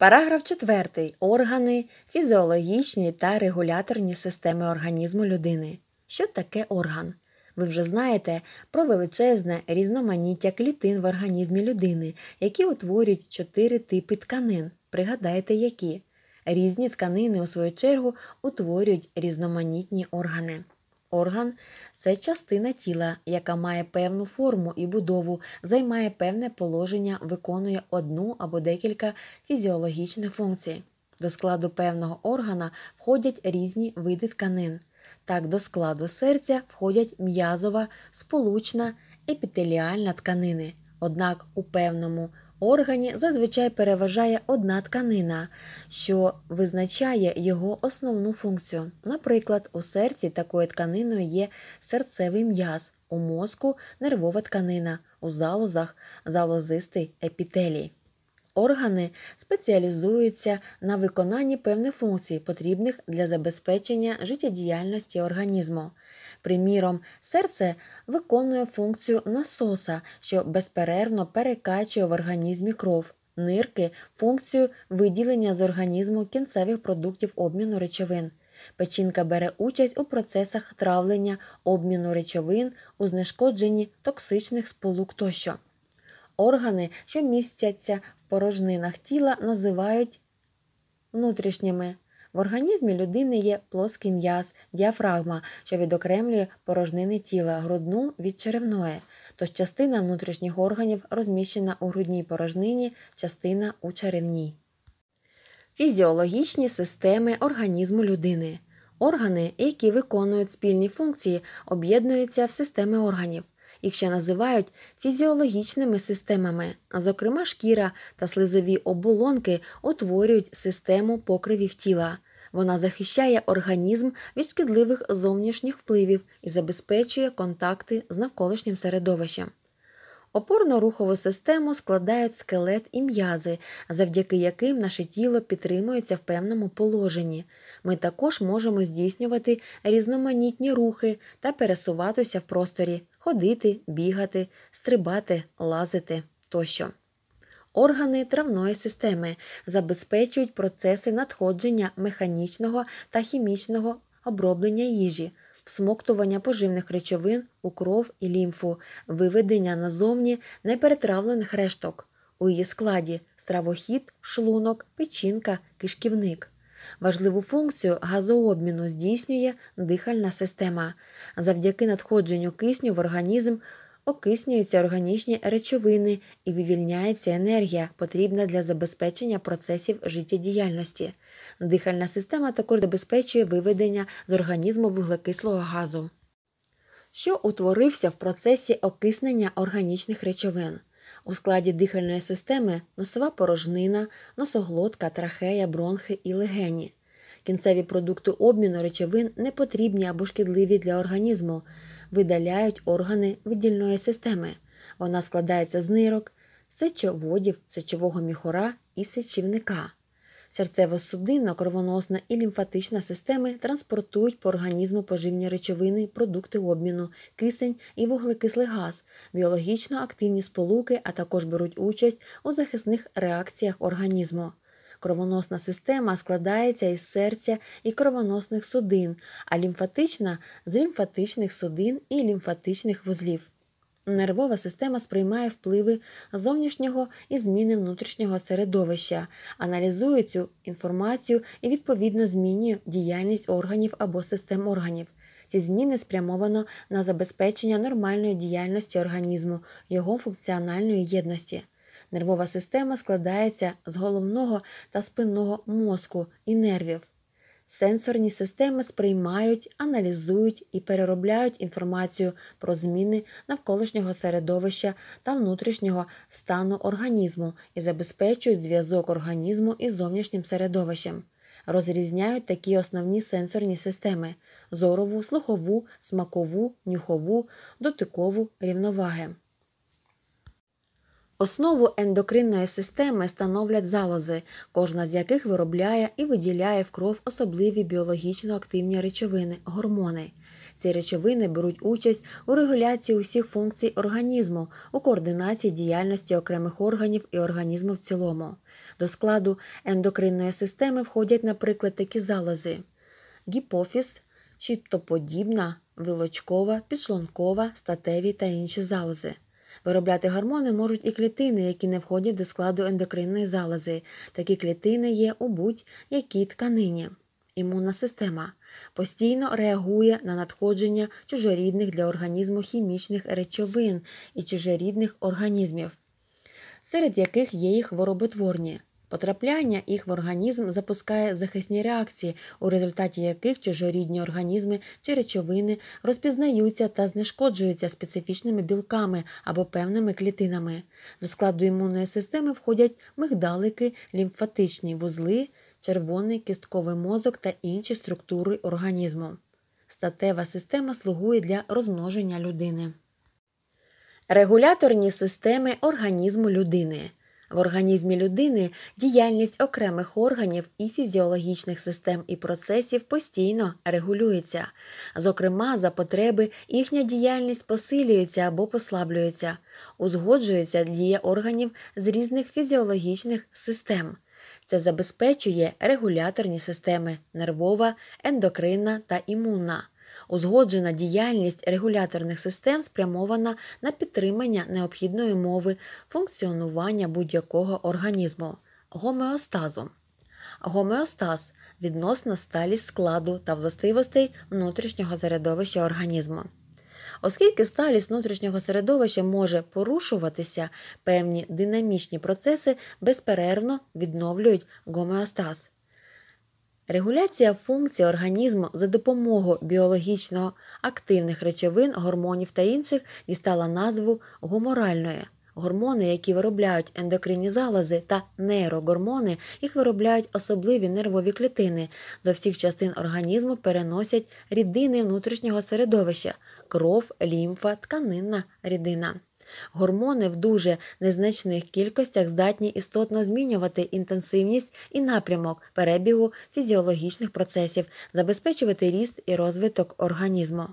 Параграф 4. Органи, фізіологічні та регуляторні системи організму людини. Що таке орган? Ви вже знаєте про величезне різноманіття клітин в організмі людини, які утворюють чотири типи тканин. Пригадайте, які. Різні тканини, у свою чергу, утворюють різноманітні органи. Орган це частина тіла, яка має певну форму і будову, займає певне положення, виконує одну або декілька фізіологічних функцій. До складу певного органа входять різні види тканин. Так, до складу серця входять м'язова, сполучна, епітеліальна тканини. Однак у певному органі органі зазвичай переважає одна тканина, що визначає його основну функцію. Наприклад, у серці такою тканиною є серцевий м'яз, у мозку нервова тканина, у залозах залозистий епітелій. Органи спеціалізуються на виконанні певних функцій, потрібних для забезпечення життєдіяльності організму. Приміром, серце виконує функцію насоса, що безперервно перекачує в організмі кров, нирки функцію виділення з організму кінцевих продуктів обміну речовин. Печінка бере участь у процесах травлення, обміну речовин, у знешкодженні токсичних сполук тощо. Органи, що містяться в порожнинах тіла, називають внутрішніми. В організмі людини є плоский м'яз, діафрагма, що відокремлює порожнини тіла, грудну від черевної, тож частина внутрішніх органів розміщена у грудній порожнині, частина у черевній. Фізіологічні системи організму людини. Органи, які виконують спільні функції, об'єднуються в системи органів. Їх ще називають фізіологічними системами, зокрема, шкіра та слизові оболонки утворюють систему покривів тіла. Вона захищає організм від шкідливих зовнішніх впливів і забезпечує контакти з навколишнім середовищем. Опорно-рухову систему складають скелет і м'язи, завдяки яким наше тіло підтримується в певному положенні. Ми також можемо здійснювати різноманітні рухи та пересуватися в просторі ходити, бігати, стрибати, лазити тощо. Органи травної системи забезпечують процеси надходження механічного та хімічного оброблення їжі, всмоктування поживних речовин у кров і лімфу, виведення назовні неперетравлених решток, у її складі стравохід, шлунок, печінка, кишківник. Важливу функцію газообміну здійснює дихальна система. Завдяки надходженню кисню в організм окиснюються органічні речовини і вивільняється енергія, потрібна для забезпечення процесів життєдіяльності. Дихальна система також забезпечує виведення з організму вуглекислого газу, що утворився в процесі окиснення органічних речовин. У складі дихальної системи носова порожнина, носоглотка, трахея, бронхи і легені. Кінцеві продукти обміну речовин не потрібні або шкідливі для організму, видаляють органи видільної системи. Вона складається з нирок, сечоводів, сечового міхора і сечівника. Серцево-судинна, кровоносна і лімфатична системи транспортують по організму поживні речовини, продукти обміну, кисень і вуглекислий газ, біологічно активні сполуки, а також беруть участь у захисних реакціях організму. Кровоносна система складається із серця і кровоносних судин, а лімфатична з лімфатичних судин і лімфатичних вузлів. Нервова система сприймає впливи зовнішнього і зміни внутрішнього середовища, аналізує цю інформацію і відповідно змінює діяльність органів або систем органів. Ці зміни спрямовано на забезпечення нормальної діяльності організму, його функціональної єдності. Нервова система складається з головного та спинного мозку і нервів. Сенсорні системи сприймають, аналізують і переробляють інформацію про зміни навколишнього середовища та внутрішнього стану організму і забезпечують зв'язок організму із зовнішнім середовищем. Розрізняють такі основні сенсорні системи зорову, слухову, смакову, нюхову, дотикову рівноваги. Основу ендокринної системи становлять залози, кожна з яких виробляє і виділяє в кров особливі біологічно активні речовини гормони. Ці речовини беруть участь у регуляції усіх функцій організму, у координації діяльності окремих органів і організму в цілому. До складу ендокринної системи входять, наприклад, такі залози: гіпофіз, щитоподібна, вилочкова, підшлункова, статеві та інші залози. Виробляти гормони можуть і клітини, які не входять до складу ендокринної залози. Такі клітини є у будь-якій тканині. Імунна система постійно реагує на надходження чужорідних для організму хімічних речовин і чужорідних організмів, серед яких є їх хвороботворні. Потрапляння їх в організм запускає захисні реакції, у результаті яких чужорідні організми чи речовини розпізнаються та знешкоджуються специфічними білками або певними клітинами. До складу імунної системи входять мигдалики, лімфатичні вузли, червоний кістковий мозок та інші структури організму. Статева система слугує для розмноження людини. Регуляторні системи організму людини. В організмі людини діяльність окремих органів і фізіологічних систем і процесів постійно регулюється. Зокрема, за потреби їхня діяльність посилюється або послаблюється, узгоджується дія органів з різних фізіологічних систем. Це забезпечує регуляторні системи нервова, ендокринна та імунна узгоджена діяльність регуляторних систем спрямована на підтримання необхідної мови функціонування будь-якого організму гомеостазу. Гомеостаз відносна сталість складу та властивостей внутрішнього середовища організму. Оскільки сталість внутрішнього середовища може порушуватися, певні динамічні процеси безперервно відновлюють гомеостаз. Регуляція функцій організму за допомогою біологічно активних речовин, гормонів та інших дістала назву гуморальної. Гормони, які виробляють ендокринні залози та нейрогормони, їх виробляють особливі нервові клітини. До всіх частин організму переносять рідини внутрішнього середовища кров, лімфа, тканинна рідина. Гормони в дуже незначних кількостях здатні істотно змінювати інтенсивність і напрямок перебігу фізіологічних процесів, забезпечувати ріст і розвиток організму.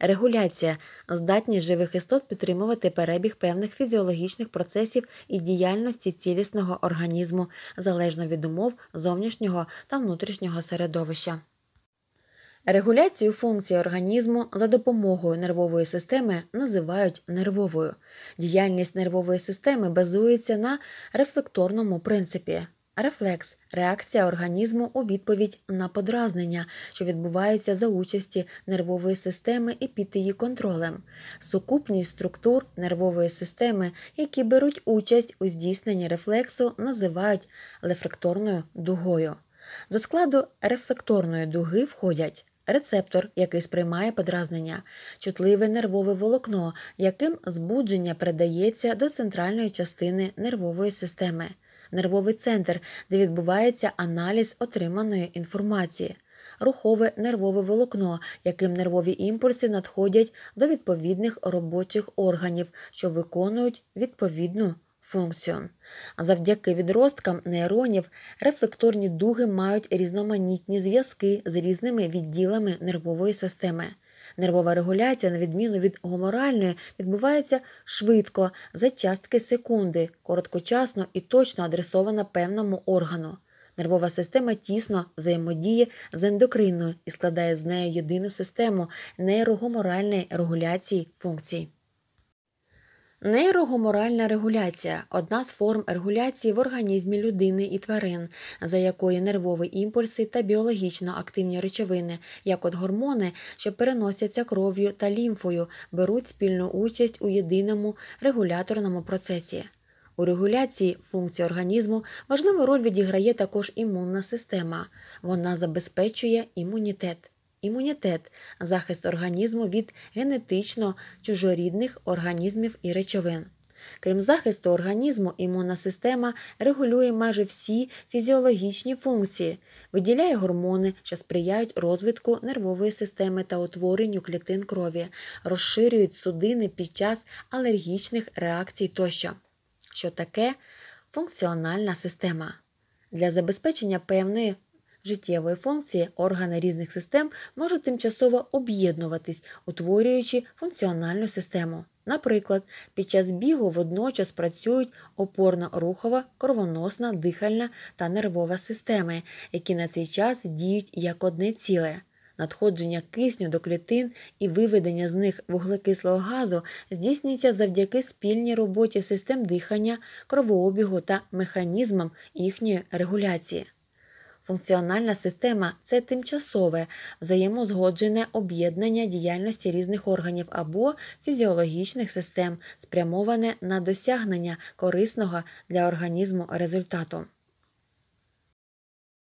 Регуляція здатність живих істот підтримувати перебіг певних фізіологічних процесів і діяльності цілісного організму залежно від умов зовнішнього та внутрішнього середовища. Регуляцію функцій організму за допомогою нервової системи називають нервовою. Діяльність нервової системи базується на рефлекторному принципі. Рефлекс реакція організму у відповідь на подразнення, що відбувається за участі нервової системи і під її контролем, сукупність структур нервової системи, які беруть участь у здійсненні рефлексу, називають рефлекторною дугою. До складу рефлекторної дуги входять рецептор, який сприймає подразнення, чутливе нервове волокно, яким збудження передається до центральної частини нервової системи, нервовий центр, де відбувається аналіз отриманої інформації. Рухове нервове волокно, яким нервові імпульси надходять до відповідних робочих органів, що виконують відповідну функцію. завдяки відросткам нейронів рефлекторні дуги мають різноманітні зв'язки з різними відділами нервової системи. Нервова регуляція, на відміну від гоморальної, відбувається швидко за частки секунди, короткочасно і точно адресована певному органу. Нервова система тісно взаємодіє з ендокринною і складає з нею єдину систему нейрогоморальної регуляції функцій. Нейрогоморальна регуляція одна з форм регуляції в організмі людини і тварин, за якої нервові імпульси та біологічно активні речовини, як от гормони, що переносяться кров'ю та лімфою, беруть спільну участь у єдиному регуляторному процесі. У регуляції функцій організму важливу роль відіграє також імунна система. Вона забезпечує імунітет. Імунітет захист організму від генетично чужорідних організмів і речовин. Крім захисту організму, імунна система регулює майже всі фізіологічні функції, виділяє гормони, що сприяють розвитку нервової системи та утворенню клітин крові, розширюють судини під час алергічних реакцій тощо. Що таке функціональна система? Для забезпечення певної Життєвої функції органи різних систем можуть тимчасово об'єднуватись, утворюючи функціональну систему. Наприклад, під час бігу водночас працюють опорно-рухова, кровоносна, дихальна та нервова системи, які на цей час діють як одне ціле. Надходження кисню до клітин і виведення з них вуглекислого газу здійснюється завдяки спільній роботі систем дихання, кровообігу та механізмам їхньої регуляції. Функціональна система це тимчасове взаємозгоджене об'єднання діяльності різних органів або фізіологічних систем, спрямоване на досягнення корисного для організму результату.